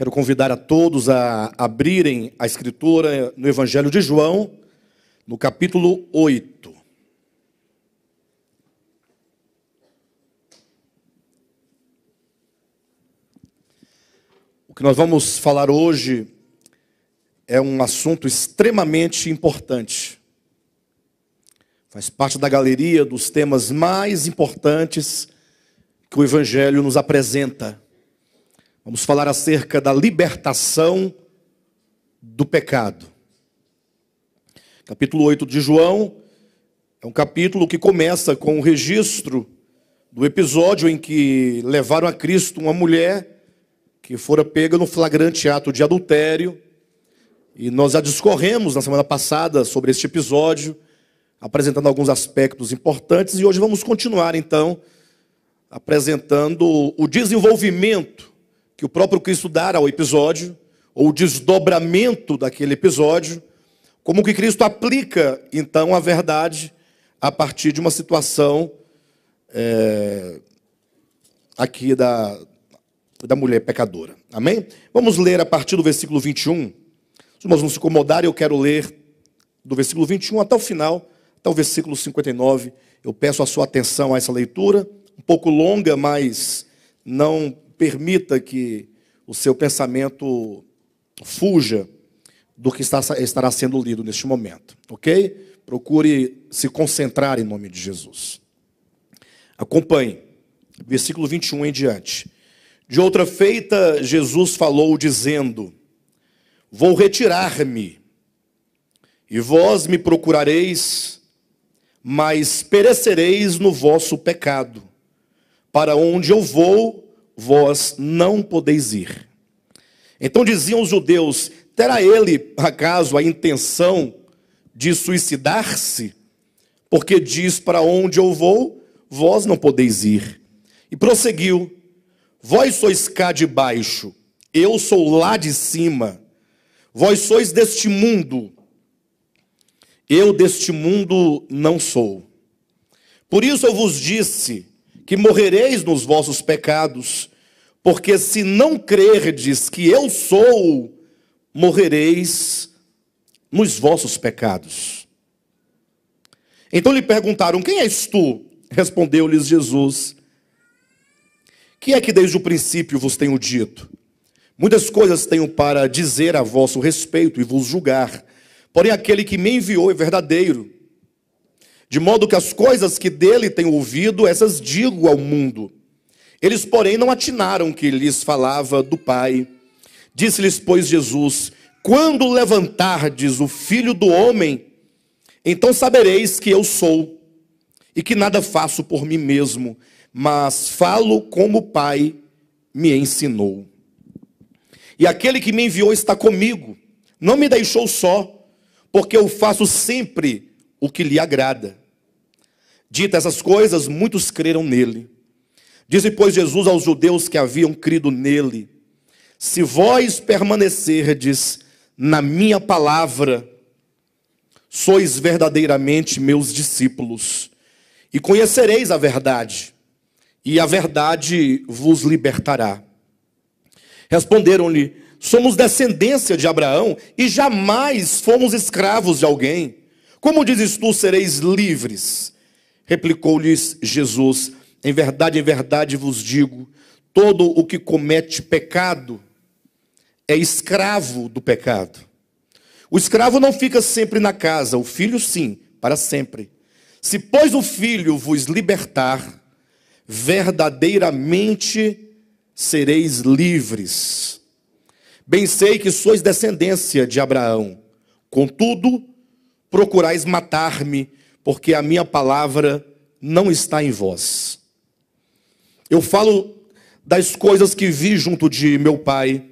Quero convidar a todos a abrirem a escritura no Evangelho de João, no capítulo 8. O que nós vamos falar hoje é um assunto extremamente importante. Faz parte da galeria dos temas mais importantes que o Evangelho nos apresenta. Vamos falar acerca da libertação do pecado. Capítulo 8 de João é um capítulo que começa com o registro do episódio em que levaram a Cristo uma mulher que fora pega no flagrante ato de adultério. E nós já discorremos na semana passada sobre este episódio, apresentando alguns aspectos importantes, e hoje vamos continuar então apresentando o desenvolvimento que o próprio Cristo dá ao episódio, ou o desdobramento daquele episódio, como que Cristo aplica, então, a verdade a partir de uma situação é, aqui da, da mulher pecadora. Amém? Vamos ler a partir do versículo 21. Se nós não se incomodarem, eu quero ler do versículo 21 até o final, até o versículo 59. Eu peço a sua atenção a essa leitura, um pouco longa, mas não permita que o seu pensamento fuja do que está, estará sendo lido neste momento, ok? Procure se concentrar em nome de Jesus. Acompanhe, versículo 21 em diante. De outra feita, Jesus falou, dizendo: Vou retirar-me, e vós me procurareis, mas perecereis no vosso pecado. Para onde eu vou, vós não podeis ir. Então diziam os judeus: terá ele acaso a intenção de suicidar-se? Porque diz: para onde eu vou, vós não podeis ir. E prosseguiu: vós sois cá de baixo, eu sou lá de cima. Vós sois deste mundo, eu deste mundo não sou. Por isso eu vos disse que morrereis nos vossos pecados, porque se não crerdes que eu sou, morrereis nos vossos pecados. Então lhe perguntaram: Quem és tu? Respondeu-lhes Jesus: Que é que desde o princípio vos tenho dito? Muitas coisas tenho para dizer a vosso respeito e vos julgar. Porém, aquele que me enviou é verdadeiro de modo que as coisas que dele tem ouvido, essas digo ao mundo. Eles, porém, não atinaram que lhes falava do Pai. Disse-lhes, pois, Jesus: Quando levantardes o filho do homem, então sabereis que eu sou, e que nada faço por mim mesmo, mas falo como o Pai me ensinou. E aquele que me enviou está comigo, não me deixou só, porque eu faço sempre o que lhe agrada. Dita essas coisas, muitos creram nele. Disse, pois, Jesus aos judeus que haviam crido nele: Se vós permanecerdes na minha palavra, sois verdadeiramente meus discípulos, e conhecereis a verdade, e a verdade vos libertará. Responderam-lhe: Somos descendência de Abraão e jamais fomos escravos de alguém. Como dizes tu, sereis livres? Replicou-lhes Jesus: Em verdade, em verdade vos digo, todo o que comete pecado é escravo do pecado. O escravo não fica sempre na casa, o filho sim, para sempre. Se, pois, o filho vos libertar, verdadeiramente sereis livres. Bem sei que sois descendência de Abraão, contudo, procurais matar-me porque a minha palavra não está em vós. Eu falo das coisas que vi junto de meu pai,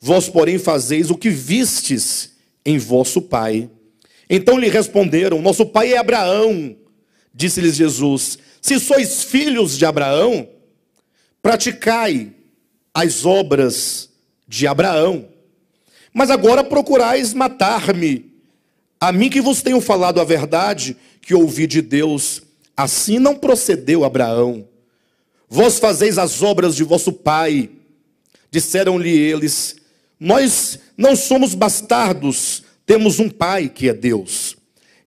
vós, porém, fazeis o que vistes em vosso pai. Então lhe responderam: Nosso pai é Abraão. Disse-lhes Jesus: Se sois filhos de Abraão, praticai as obras de Abraão. Mas agora procurais matar-me, a mim que vos tenho falado a verdade, que ouvi de Deus. Assim não procedeu Abraão. Vós fazeis as obras de vosso pai. Disseram-lhe eles: Nós não somos bastardos, temos um pai que é Deus.